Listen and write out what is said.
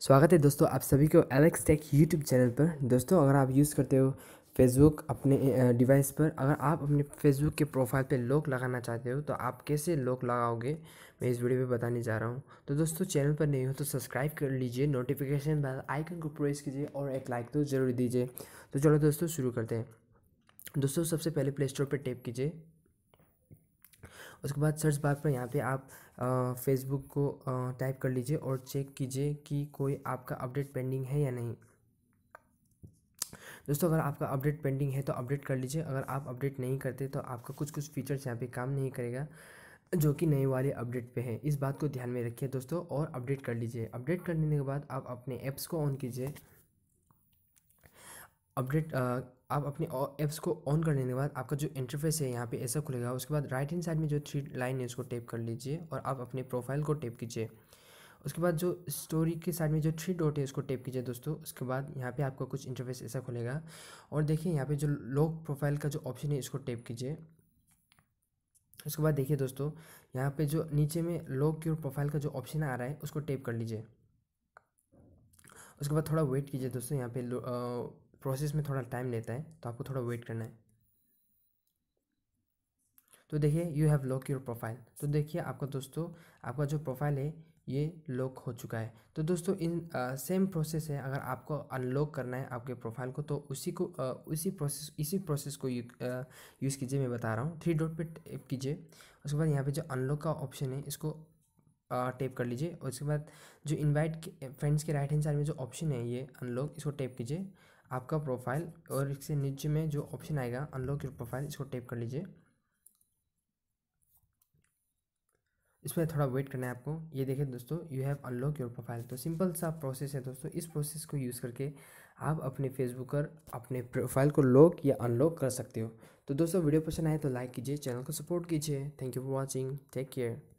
स्वागत है दोस्तों आप सभी को एलेक्स टेक यूट्यूब चैनल पर दोस्तों अगर आप यूज़ करते हो फेसबुक अपने डिवाइस पर अगर आप अपने फेसबुक के प्रोफाइल पे लॉक लगाना चाहते हो तो आप कैसे लॉक लगाओगे मैं इस वीडियो में बताने जा रहा हूँ तो दोस्तों चैनल पर नहीं हो तो सब्सक्राइब कर लीजिए नोटिफिकेशन बेल आइकन को प्रेस कीजिए और एक लाइक तो ज़रूर दीजिए तो चलो दोस्तों शुरू करते हैं दोस्तों सबसे पहले प्ले स्टोर पर टैप कीजिए उसके बाद सर्च बार पर यहाँ पे आप फेसबुक को टाइप कर लीजिए और चेक कीजिए कि कोई आपका अपडेट पेंडिंग है या नहीं दोस्तों अगर आपका अपडेट पेंडिंग है तो अपडेट कर लीजिए अगर आप अपडेट नहीं करते तो आपका कुछ कुछ फीचर्स यहाँ पे काम नहीं करेगा जो कि नए वाले अपडेट पे है इस बात को ध्यान में रखिए दोस्तों और अपडेट कर लीजिए अपडेट करने के बाद आप अपने ऐप्स को ऑन कीजिए अपडेट आप अपने ऐप्स को ऑन करने के बाद आपका जो इंटरफेस है यहाँ पे ऐसा खुलेगा उसके बाद राइट हैंड साइड में जो थ्री लाइन है उसको टेप कर लीजिए और आप अपने प्रोफाइल को टेप कीजिए उसके बाद जो स्टोरी के साइड में जो थ्री डॉट है उसको टैप कीजिए दोस्तों उसके बाद यहाँ पे आपका कुछ इंटरफेस ऐसा खुलेगा और देखिए यहाँ पे जो लॉक प्रोफाइल का जो ऑप्शन है इसको टैप कीजिए उसके बाद देखिए दोस्तों यहाँ पे जो नीचे में लॉक योर प्रोफाइल का जो ऑप्शन आ रहा है उसको टेप कर लीजिए उसके बाद थोड़ा वेट कीजिए दोस्तों यहाँ पे प्रोसेस में थोड़ा टाइम लेता है तो आपको थोड़ा वेट करना है तो देखिए you have lock your profile तो देखिए आपका दोस्तों आपका जो प्रोफाइल है ये लॉक हो चुका है तो दोस्तों इन आ, सेम प्रोसेस है अगर आपको अनलॉक करना है आपके प्रोफाइल को तो उसी को आ, उसी प्रोसेस इसी प्रोसेस को यू, यूज़ कीजिए मैं बता रहा हूँ थ्री डॉट पे टैप कीजिए उसके बाद यहाँ पे जो अनलॉक का ऑप्शन है इसको टैप कर लीजिए और उसके बाद जो इनवाइट फ्रेंड्स के राइट हैंड साइड में जो ऑप्शन है ये अनलॉक इसको टैप कीजिए आपका प्रोफाइल और इसके नीचे में जो ऑप्शन आएगा अनलॉक योर प्रोफाइल इसको टैप कर लीजिए इसमें थोड़ा वेट करना है आपको ये देखें दोस्तों you have unlock your profile तो सिंपल सा प्रोसेस है दोस्तों इस प्रोसेस को यूज़ करके आप अपने फेसबुक पर अपने प्रोफाइल को लॉक या अनलॉक कर सकते हो तो दोस्तों वीडियो पसंद आए तो लाइक कीजिए चैनल को सपोर्ट कीजिए thank you for watching take care